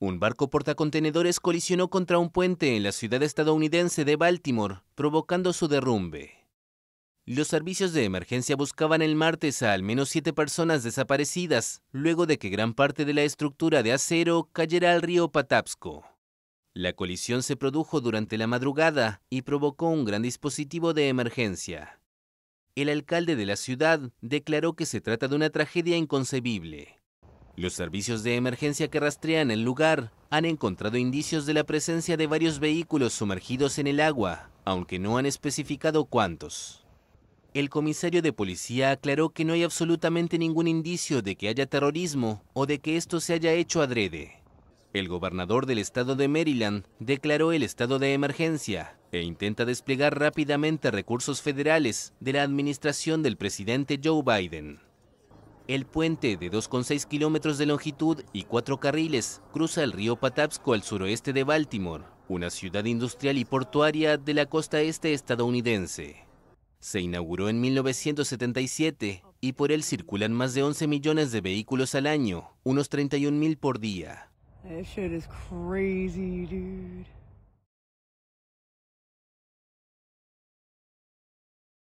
Un barco portacontenedores colisionó contra un puente en la ciudad estadounidense de Baltimore, provocando su derrumbe. Los servicios de emergencia buscaban el martes a al menos siete personas desaparecidas, luego de que gran parte de la estructura de acero cayera al río Patapsco. La colisión se produjo durante la madrugada y provocó un gran dispositivo de emergencia. El alcalde de la ciudad declaró que se trata de una tragedia inconcebible. Los servicios de emergencia que rastrean el lugar han encontrado indicios de la presencia de varios vehículos sumergidos en el agua, aunque no han especificado cuántos. El comisario de policía aclaró que no hay absolutamente ningún indicio de que haya terrorismo o de que esto se haya hecho adrede. El gobernador del estado de Maryland declaró el estado de emergencia e intenta desplegar rápidamente recursos federales de la administración del presidente Joe Biden. El puente, de 2,6 kilómetros de longitud y cuatro carriles, cruza el río Patapsco al suroeste de Baltimore, una ciudad industrial y portuaria de la costa este estadounidense. Se inauguró en 1977 y por él circulan más de 11 millones de vehículos al año, unos 31 mil por día.